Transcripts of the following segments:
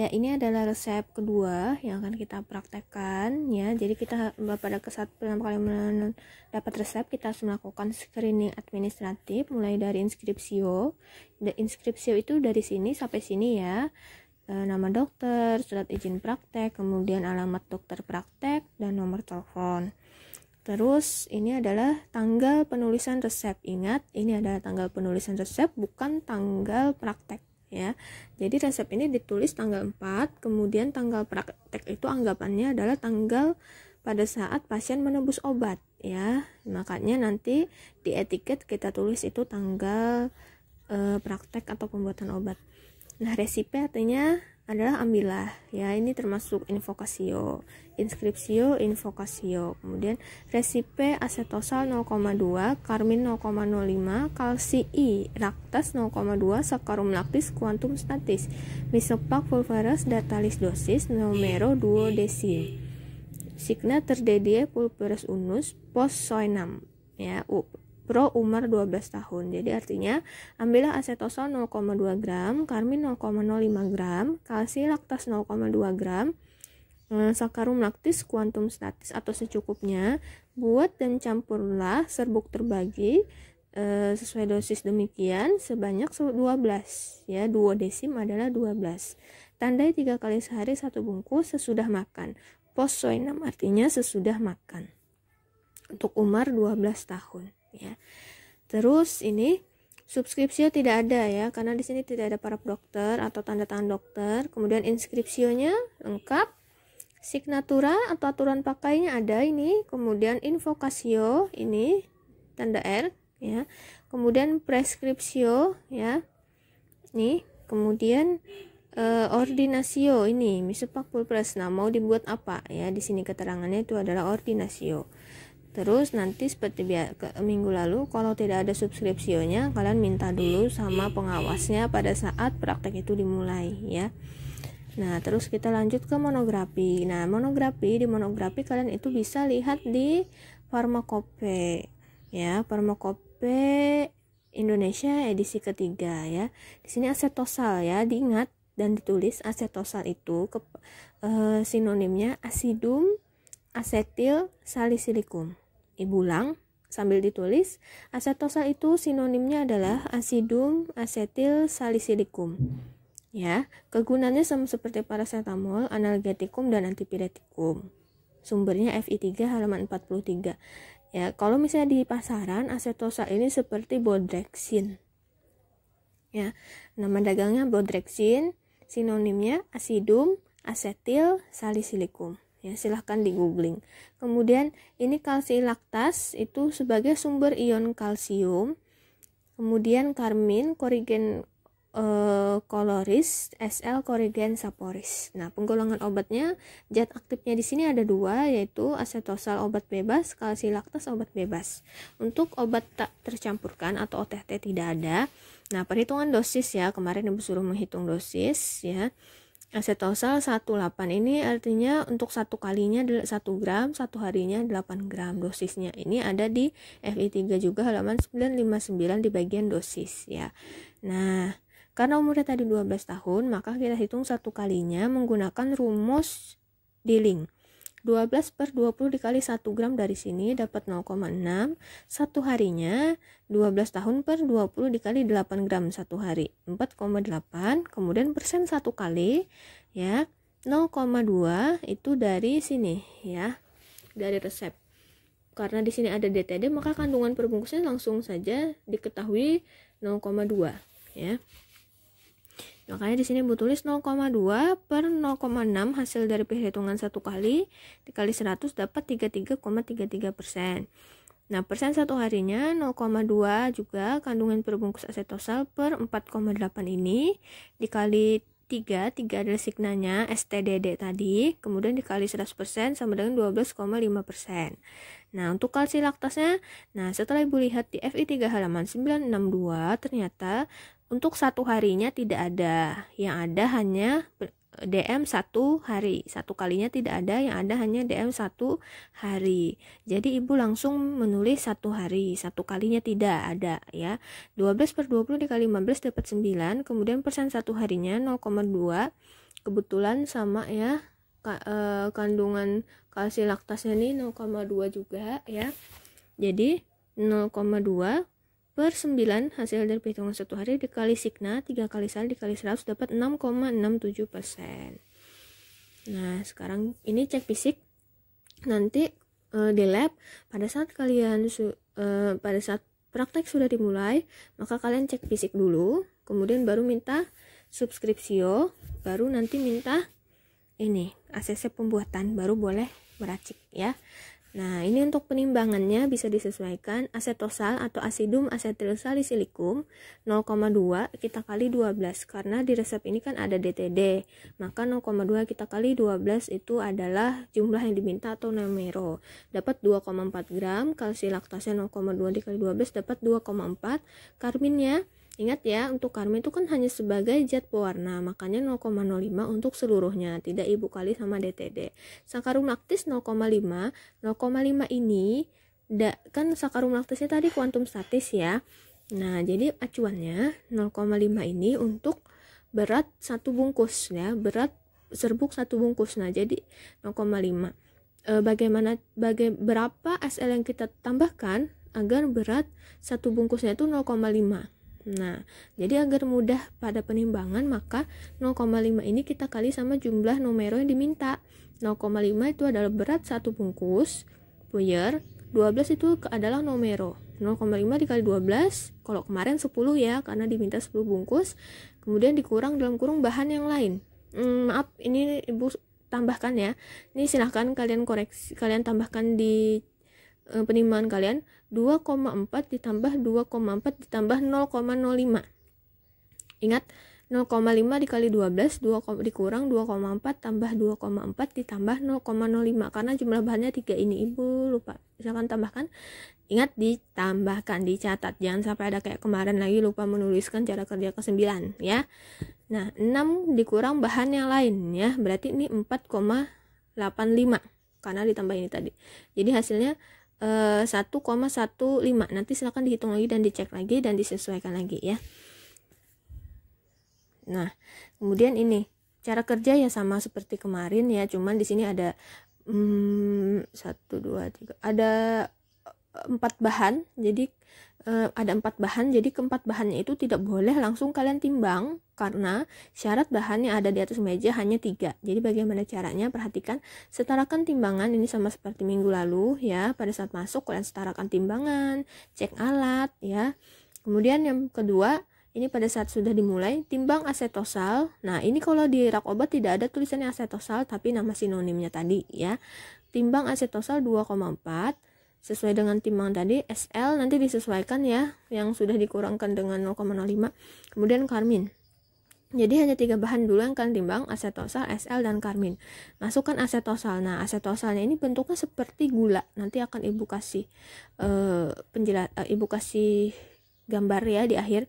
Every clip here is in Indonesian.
Ya, ini adalah resep kedua yang akan kita praktekkan ya. Jadi kita pada saat pertama kali mendapat resep kita harus melakukan screening administratif mulai dari inskripsio. Inskripsio itu dari sini sampai sini ya. E, nama dokter, surat izin praktek, kemudian alamat dokter praktek dan nomor telepon. Terus ini adalah tanggal penulisan resep. Ingat, ini adalah tanggal penulisan resep bukan tanggal praktek ya. Jadi resep ini ditulis tanggal 4, kemudian tanggal praktek itu anggapannya adalah tanggal pada saat pasien menebus obat ya. Makanya nanti di etiket kita tulis itu tanggal e, praktek atau pembuatan obat. Nah, resipi artinya adalah ambillah ya ini termasuk invokasio inskripsio invokasio kemudian resipe asetosal 0,2 karmin 0,05 kalsi i raktas 0,2 sakarum laktis kuantum statis misopak pulverus datalis dosis numero desi signa terdedie pulveres unus pos soenam ya u Pro umur 12 tahun. Jadi artinya ambillah asetosol 0,2 gram, karmin 0,05 gram, kalsi laktas 0,2 gram, eh, sakarum laktis kuantum statis atau secukupnya. Buat dan campurlah serbuk terbagi e, sesuai dosis demikian sebanyak 12 ya 2 desim adalah 12 tandai tiga kali sehari satu bungkus sesudah makan post soinam artinya sesudah makan untuk umur 12 tahun ya terus ini subskripsio tidak ada ya karena di sini tidak ada para dokter atau tanda tangan dokter kemudian inskripsionya lengkap signatura atau aturan pakainya ada ini kemudian invokasio ini tanda R ya kemudian preskripsio ya nih kemudian eh, ordinasio ini misal pulpres nah mau dibuat apa ya di sini keterangannya itu adalah ordinasio Terus nanti seperti biasa minggu lalu kalau tidak ada subskripsionya kalian minta dulu sama pengawasnya pada saat praktek itu dimulai ya. Nah, terus kita lanjut ke monografi. Nah, monografi di monografi kalian itu bisa lihat di Farmakope ya, Farmakope Indonesia edisi ketiga ya. Di sini asetosal ya, diingat dan ditulis asetosal itu ke, eh, sinonimnya asidum asetil salisilikum. Ibu ulang sambil ditulis, asetosa itu sinonimnya adalah asidum asetil salisilikum Ya, kegunaannya sama seperti paracetamol, analgetikum dan antipiretikum. Sumbernya FI3 halaman 43. Ya, kalau misalnya di pasaran asetosa ini seperti bodrexin. Ya, nama dagangnya bodrexin, sinonimnya asidum asetil salisilikum ya silahkan di googling kemudian ini kalsi laktas itu sebagai sumber ion kalsium kemudian karmin korigen Uh, koloris, SL korigen saporis. Nah, penggolongan obatnya zat aktifnya di sini ada dua, yaitu asetosal obat bebas, kalsilaktas obat bebas. Untuk obat tak tercampurkan atau OTT tidak ada. Nah, perhitungan dosis ya kemarin ibu suruh menghitung dosis ya. Asetosal 18 ini artinya untuk satu kalinya 1 gram, satu harinya 8 gram dosisnya. Ini ada di FI3 juga halaman 959 di bagian dosis ya. Nah, karena umurnya tadi 12 tahun, maka kita hitung satu kalinya menggunakan rumus Diling. link 12 per 20 dikali 1 gram dari sini dapat 0,6 satu harinya 12 tahun per 20 dikali 8 gram satu hari 4,8 kemudian persen satu kali ya 0,2 itu dari sini ya dari resep karena di sini ada DTD maka kandungan perbungkusnya langsung saja diketahui 0,2 ya Makanya di sini butulis 0,2 per 0,6 hasil dari perhitungan satu kali dikali 100 dapat 33,33 persen. Nah, persen satu harinya 0,2 juga kandungan perbungkus asetosal per 4,8 ini dikali 3, 3 adalah signanya STDD tadi, kemudian dikali 100% sama dengan 12,5%. Nah, untuk kalsi laktasnya, nah setelah Ibu lihat di FI3 halaman 962, ternyata untuk satu harinya tidak ada yang ada hanya DM satu hari satu kalinya tidak ada yang ada hanya DM satu hari jadi ibu langsung menulis satu hari satu kalinya tidak ada ya 12 per 20 dikali 15 dapat 9 kemudian persen satu harinya 0,2 kebetulan sama ya eh, kandungan kalsi laktasnya ini 0,2 juga ya jadi 0,2 Per 9, hasil dari perhitungan satu hari dikali signa 3 kali sal dikali 100 dapat 6,67%. Nah, sekarang ini cek fisik. Nanti e, di lab pada saat kalian su, e, pada saat praktek sudah dimulai, maka kalian cek fisik dulu, kemudian baru minta subskripsio, baru nanti minta ini ACC pembuatan baru boleh meracik ya. Nah, ini untuk penimbangannya bisa disesuaikan asetosal atau asidum salisilikum 0,2 kita kali 12 karena di resep ini kan ada DTD. Maka 0,2 kita kali 12 itu adalah jumlah yang diminta atau numero. Dapat 2,4 gram, kalsi laktosnya 0,2 dikali 12 dapat 2,4, karminnya Ingat ya, untuk karma itu kan hanya sebagai zat pewarna, makanya 0,05 untuk seluruhnya, tidak ibu kali sama DTD. Sakarum laktis 0,5, 0,5 ini da, kan sakarum laktisnya tadi kuantum statis ya. Nah, jadi acuannya 0,5 ini untuk berat satu bungkus ya, berat serbuk satu bungkus. Nah, jadi 0,5. E, eh, bagaimana baga berapa SL yang kita tambahkan agar berat satu bungkusnya itu 0,5. Nah, jadi agar mudah pada penimbangan, maka 0,5 ini kita kali sama jumlah numero yang diminta. 0,5 itu adalah berat satu bungkus puyer, 12 itu adalah numero. 0,5 dikali 12, kalau kemarin 10 ya, karena diminta 10 bungkus, kemudian dikurang dalam kurung bahan yang lain. Hmm, maaf, ini Ibu tambahkan ya. Ini silahkan kalian koreksi, kalian tambahkan di eh, penimbangan kalian 2,4 ditambah 2,4 ditambah 0,05 ingat 0,5 dikali 12 2, dikurang 2,4 tambah 2,4 ditambah 0,05 karena jumlah bahannya 3 ini ibu lupa silahkan tambahkan ingat ditambahkan dicatat jangan sampai ada kayak kemarin lagi lupa menuliskan cara kerja ke 9 ya nah 6 dikurang bahan yang lain ya berarti ini 4,85 karena ditambah ini tadi jadi hasilnya Eh, satu 1,15 nanti silahkan dihitung lagi dan dicek lagi dan disesuaikan lagi ya nah kemudian ini cara kerja ya sama seperti kemarin ya cuman di sini ada hmm, 1, 2, 3 ada eh, empat bahan jadi uh, ada empat bahan jadi keempat bahannya itu tidak boleh langsung kalian timbang karena syarat bahan yang ada di atas meja hanya tiga jadi bagaimana caranya perhatikan setarakan timbangan ini sama seperti minggu lalu ya pada saat masuk kalian setarakan timbangan cek alat ya kemudian yang kedua ini pada saat sudah dimulai, timbang asetosal. Nah, ini kalau di rak obat tidak ada tulisannya asetosal, tapi nama sinonimnya tadi ya. Timbang asetosal 2,4, sesuai dengan timbang tadi SL nanti disesuaikan ya yang sudah dikurangkan dengan 0,05 kemudian karmin jadi hanya tiga bahan dulu yang akan timbang, asetosal, SL, dan karmin. Masukkan asetosal. Nah, asetosalnya ini bentuknya seperti gula. Nanti akan ibu kasih uh, eh, penjelas, uh, eh, ibu kasih gambar ya di akhir.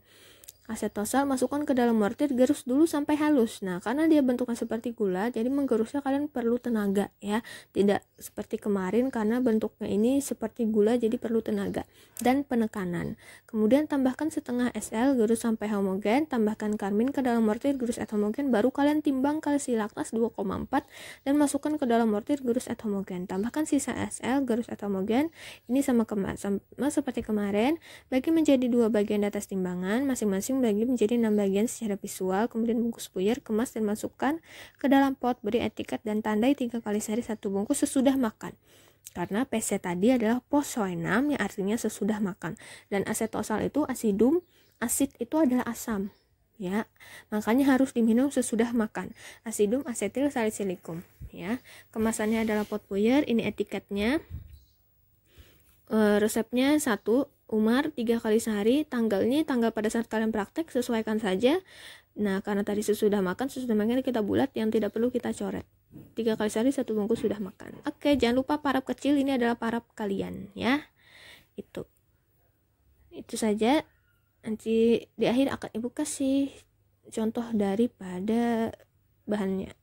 Asetosa masukkan ke dalam mortir, gerus dulu sampai halus. Nah, karena dia bentuknya seperti gula, jadi menggerusnya kalian perlu tenaga ya. Tidak seperti kemarin karena bentuknya ini seperti gula jadi perlu tenaga dan penekanan. Kemudian tambahkan setengah SL gerus sampai homogen, tambahkan karmin ke dalam mortir gerus et homogen, baru kalian timbang kalsi laktas 2,4 dan masukkan ke dalam mortir gerus et homogen. Tambahkan sisa SL gerus et homogen. Ini sama, kema sama seperti kemarin, bagi menjadi dua bagian di atas timbangan masing-masing masing-masing bagi menjadi enam bagian secara visual, kemudian bungkus puyer, kemas dan masukkan ke dalam pot, beri etiket dan tandai tiga kali sehari satu bungkus sesudah makan. Karena PC tadi adalah posoenam yang artinya sesudah makan. Dan asetosal itu asidum, asid itu adalah asam. Ya, makanya harus diminum sesudah makan. Asidum asetil salicylicum. Ya, kemasannya adalah pot puyer, Ini etiketnya. Eh, resepnya satu Umar tiga kali sehari tanggalnya tanggal pada saat kalian praktek sesuaikan saja nah karena tadi sesudah makan sesudah makan kita bulat yang tidak perlu kita coret tiga kali sehari satu bungkus sudah makan oke jangan lupa parap kecil ini adalah parap kalian ya itu itu saja nanti di akhir akan ibu kasih contoh daripada bahannya